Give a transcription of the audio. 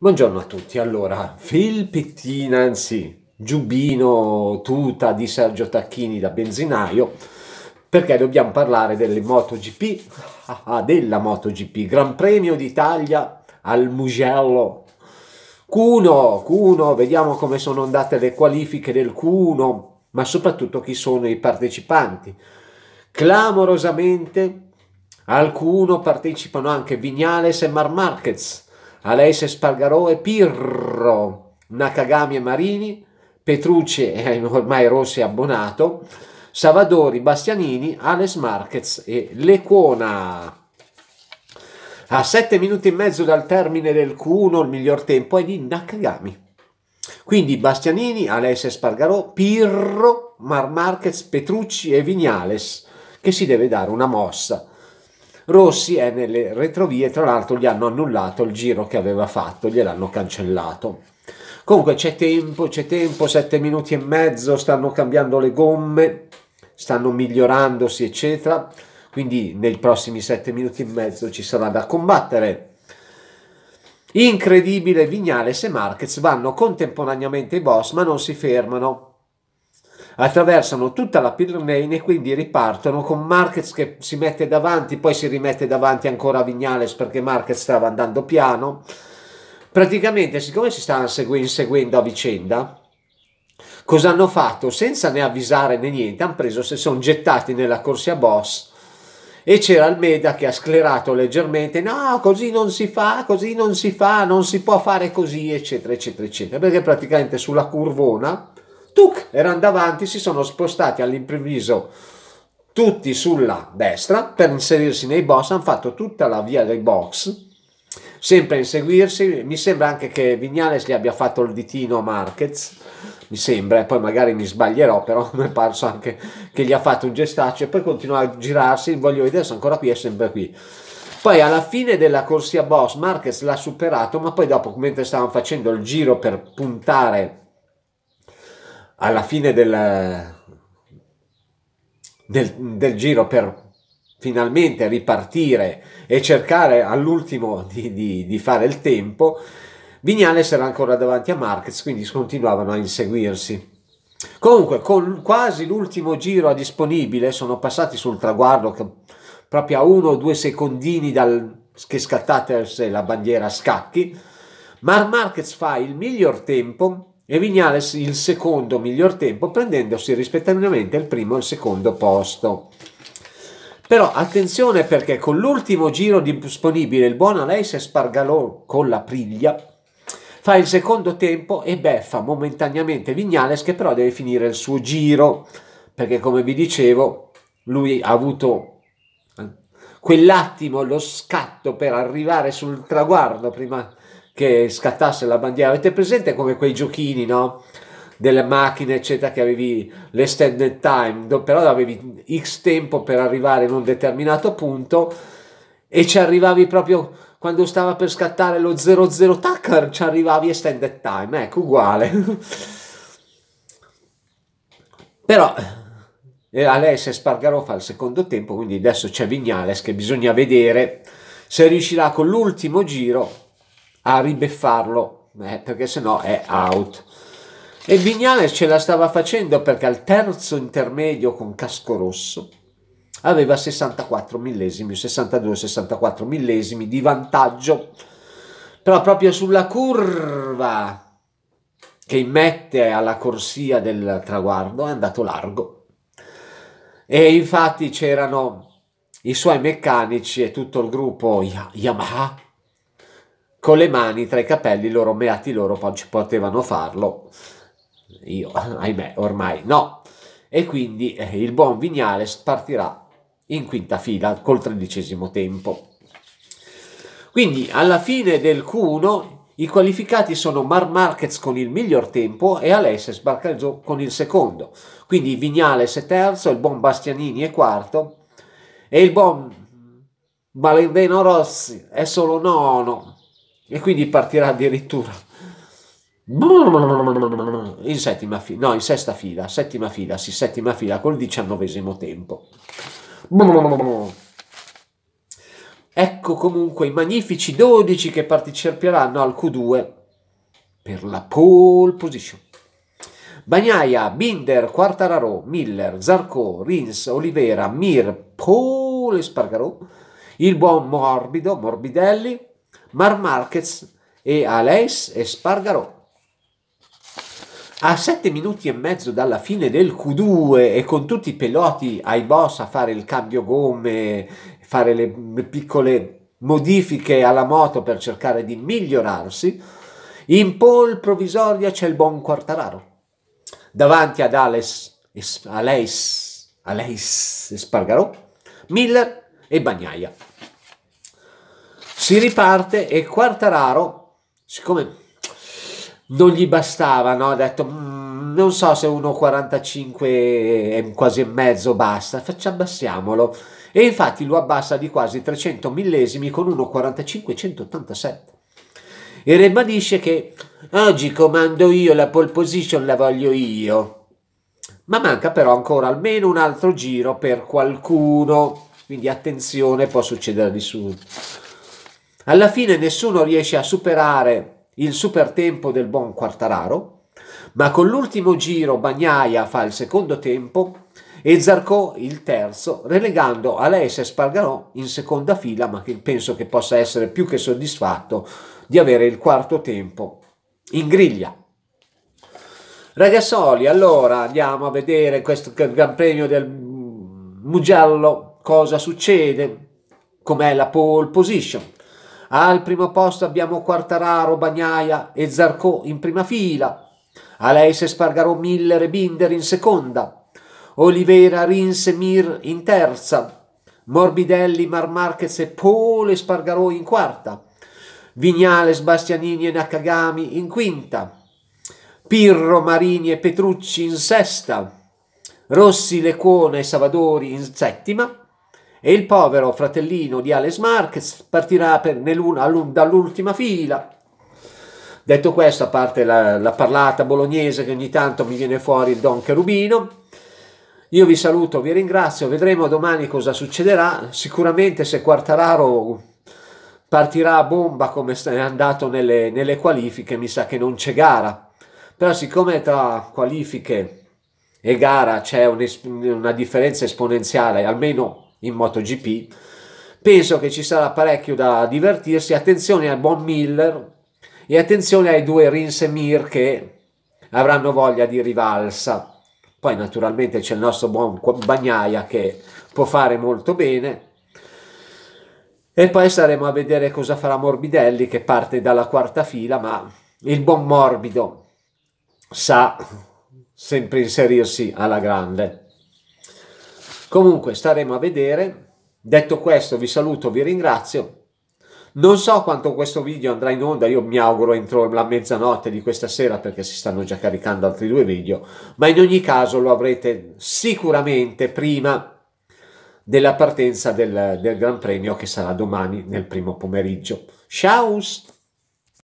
Buongiorno a tutti. Allora, felpettina, anzi, giubbino, tuta di Sergio Tacchini da benzinaio, perché dobbiamo parlare delle MotoGP, ah, della MotoGP, Gran Premio d'Italia al Mugello. Cuno, Cuno, vediamo come sono andate le qualifiche del Cuno, ma soprattutto chi sono i partecipanti. Clamorosamente al Cuno partecipano anche Vignales e Mar Marquez Alessia Spargarò e Pirro, Nakagami e Marini, Petrucci e ormai Rossi abbonato, Savadori, Bastianini, Alex Marquez e Lecuona. A 7 minuti e mezzo dal termine del Q1 il miglior tempo è di Nakagami. Quindi Bastianini, Alessia Spargarò, Pirro, Mar Marquez, Petrucci e Vignales che si deve dare una mossa. Rossi è nelle retrovie, tra l'altro gli hanno annullato il giro che aveva fatto, gliel'hanno cancellato. Comunque c'è tempo, c'è tempo, sette minuti e mezzo, stanno cambiando le gomme, stanno migliorandosi, eccetera. Quindi nei prossimi sette minuti e mezzo ci sarà da combattere. Incredibile Vignales e Marquez vanno contemporaneamente ai boss ma non si fermano attraversano tutta la Pirlane e quindi ripartono con Marquez che si mette davanti, poi si rimette davanti ancora a Vignales perché Marquez stava andando piano. Praticamente, siccome si stanno insegu- inseguendo a vicenda, cosa hanno fatto? Senza né avvisare né niente, hanno preso, si sono gettati nella corsia boss e c'era Almeida che ha sclerato leggermente no così non si fa così non si fa non si può fare così eccetera eccetera eccetera perché praticamente sulla curvona tuc, erano davanti, si sono spostati all'improvviso tutti sulla destra per inserirsi nei box, hanno fatto tutta la via dei box, sempre a inseguirsi, mi sembra anche che Vignales gli abbia fatto il ditino a Marquez, mi sembra, e poi magari mi sbaglierò, però mi è parso anche che gli ha fatto un gestaccio e poi continua a girarsi, voglio vedere se ancora qui è sempre qui. Poi alla fine della corsia boss Marquez l'ha superato, ma poi dopo mentre stavano facendo il giro per puntare alla fine del, del, del giro per finalmente ripartire e cercare all'ultimo di, di, di, fare il tempo, Vignales era ancora davanti a Marquez, quindi continuavano a inseguirsi. Comunque, con quasi l'ultimo giro a disponibile, sono passati sul traguardo che, proprio a uno o due secondini dal che scattate la bandiera a scacchi, Mar Marquez fa il miglior tempo e Vignales il secondo miglior tempo prendendosi rispettivamente il primo e il secondo posto. Però attenzione perché con l'ultimo giro disponibile il buon Aleix Spargalò con la priglia fa il secondo tempo e beffa momentaneamente Vignales che però deve finire il suo giro perché come vi dicevo lui ha avuto eh, quell'attimo lo scatto per arrivare sul traguardo prima che scattasse la bandiera. Avete presente come quei giochini, no? Delle macchine, eccetera, che avevi l'extended time, però avevi X tempo per arrivare in un determinato punto e ci arrivavi proprio quando stava per scattare lo 00 tacker, ci arrivavi extended time, ecco, uguale. però eh, Aless e Spargarò fa il secondo tempo, quindi adesso c'è Vignales che bisogna vedere se riuscirà con l'ultimo giro a ribeffarlo, eh, perché sennò è out. E Vignales ce la stava facendo perché al terzo intermedio con casco rosso aveva 64 millesimi, 62-64 millesimi di vantaggio, però proprio sulla curva che immette alla corsia del traguardo è andato largo. E infatti c'erano i suoi meccanici e tutto il gruppo Yamaha con le mani tra i capelli loro meati loro potevano farlo io ahimè ormai no e quindi eh, il buon Vignales partirà in quinta fila col tredicesimo tempo quindi alla fine del Q1 i qualificati sono Mar Marquez con il miglior tempo e Alessis Barcalzo con il secondo quindi Vignales è terzo il buon Bastianini è quarto e il buon Valentino Rossi è solo nono e quindi partirà addirittura in settima fila, no, in sesta fila, settima fila, sì, settima fila col diciannovesimo tempo. Ecco comunque i magnifici 12 che parteciperanno al Q2 per la pole position. Bagnaia, Binder, Quartararo, Miller, Zarco, Rins, Olivera, Mir, Paul e Spargarò, il buon Morbido, Morbidelli, Mar Marquez e Aleix Espargarò. A 7 minuti e mezzo dalla fine del Q2 e con tutti i piloti ai boss a fare il cambio gomme, fare le piccole modifiche alla moto per cercare di migliorarsi, in pole provvisoria c'è il buon Quartararo. Davanti ad Alex, es, Alex, Alex Miller e Bagnaia. Si riparte e Quartararo, siccome non gli bastava, no? ha detto mm, non so se 1,45 è quasi e mezzo basta, faccia abbassiamolo. E infatti lo abbassa di quasi 300 millesimi con 1,45,187. E ribadisce che oggi comando io, la pole position la voglio io. Ma manca però ancora almeno un altro giro per qualcuno, quindi attenzione, può succedere di su. Alla fine nessuno riesce a superare il super tempo del buon Quartararo, ma con l'ultimo giro Bagnaia fa il secondo tempo e Zarco il terzo, relegando e Spargarò in seconda fila, ma che penso che possa essere più che soddisfatto di avere il quarto tempo in griglia. Ragazzoli, allora andiamo a vedere questo Gran Premio del Mugello, cosa succede, com'è la pole position. Al primo posto abbiamo Quartararo, Bagnaia e Zarco in prima fila. Aleix Spargarò, Miller e Binder in seconda. Oliveira, Rins e Mir in terza. Morbidelli, Mar Marquez e Pole Spargarò in quarta. Vignales, Bastianini e Nakagami in quinta. Pirro, Marini e Petrucci in sesta. Rossi, Lecuona e Savadori in settima e il povero fratellino di Alex Marquez partirà dall'ultima fila. Detto questo, a parte la, la parlata bolognese che ogni tanto mi viene fuori il Don Cherubino, io vi saluto, vi ringrazio, vedremo domani cosa succederà. Sicuramente se Quartararo partirà a bomba come è andato nelle, nelle qualifiche, mi sa che non c'è gara. Però siccome tra qualifiche e gara c'è un, una differenza esponenziale, almeno in MotoGP. Penso che ci sarà parecchio da divertirsi. Attenzione al buon Miller e attenzione ai due Rins e Mir che avranno voglia di rivalsa. Poi naturalmente c'è il nostro buon Bagnaia che può fare molto bene. E poi saremo a vedere cosa farà Morbidelli che parte dalla quarta fila, ma il buon Morbido sa sempre inserirsi alla grande. Comunque staremo a vedere. Detto questo vi saluto, vi ringrazio. Non so quanto questo video andrà in onda, io mi auguro entro la mezzanotte di questa sera perché si stanno già caricando altri due video, ma in ogni caso lo avrete sicuramente prima della partenza del, del Gran Premio che sarà domani nel primo pomeriggio. Ciao!